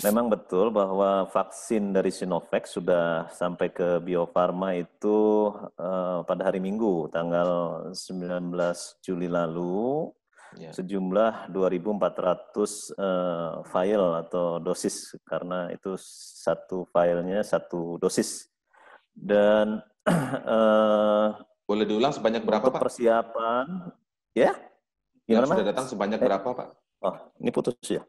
Memang betul bahwa vaksin dari Sinovac sudah sampai ke Bio Farma itu uh, pada hari Minggu tanggal 19 Juli lalu yeah. sejumlah 2.400 uh, eh, file atau dosis karena itu satu filenya satu dosis dan uh, boleh diulang sebanyak berapa Pak? Persiapan ya? Yeah? yang sudah datang sebanyak eh, berapa Pak? Oh, ini putus ya.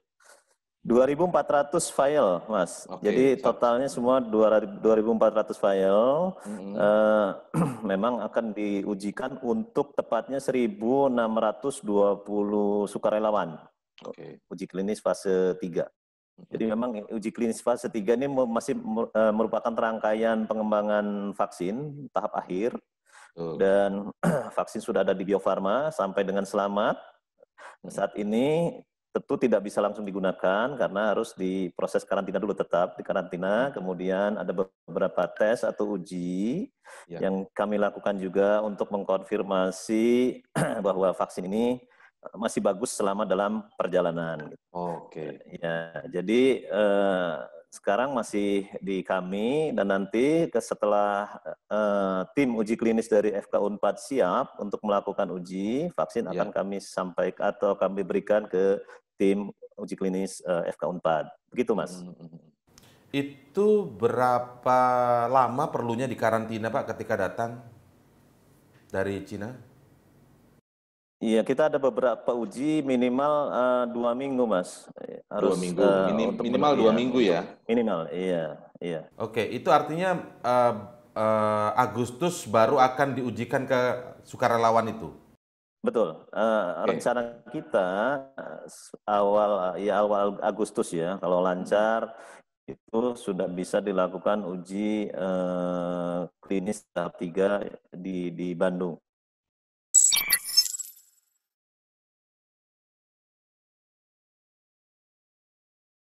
2400 file, Mas. Okay, Jadi totalnya semua 2400 file mm -hmm. uh, memang akan diujikan untuk tepatnya 1620 sukarelawan. Okay. Uji klinis fase 3. Jadi memang uji klinis fase 3 ini masih eh, merupakan rangkaian pengembangan vaksin tahap akhir. Dan vaksin sudah ada di Bio Farma sampai dengan selamat. Saat ini tentu tidak bisa langsung digunakan karena harus diproses karantina dulu tetap di karantina hmm. kemudian ada beberapa tes atau uji ya. yang kami lakukan juga untuk mengkonfirmasi bahwa vaksin ini eh, masih bagus selama dalam perjalanan. Oke. Okay. Ya, jadi eh, sekarang masih di kami dan nanti setelah uh, tim uji klinis dari FK Unpad siap untuk melakukan uji vaksin ya. akan kami sampaikan atau kami berikan ke tim uji klinis uh, eh, FK Unpad. Begitu, Mas. Hmm, hmm, hmm. Itu berapa lama perlunya dikarantina, Pak, ketika datang dari Cina? Iya, kita ada beberapa uji minimal uh, dua minggu, Mas. Eh, harus, dua minggu, uh, Minim, minimal dua minggu ya? Minimal, iya, iya. Oke, itu artinya uh, uh, Agustus baru akan diujikan ke sukarelawan itu. Betul. Uh, okay. Rencana kita awal ya awal Agustus ya, kalau lancar itu sudah bisa dilakukan uji uh, klinis tahap 3 di di Bandung.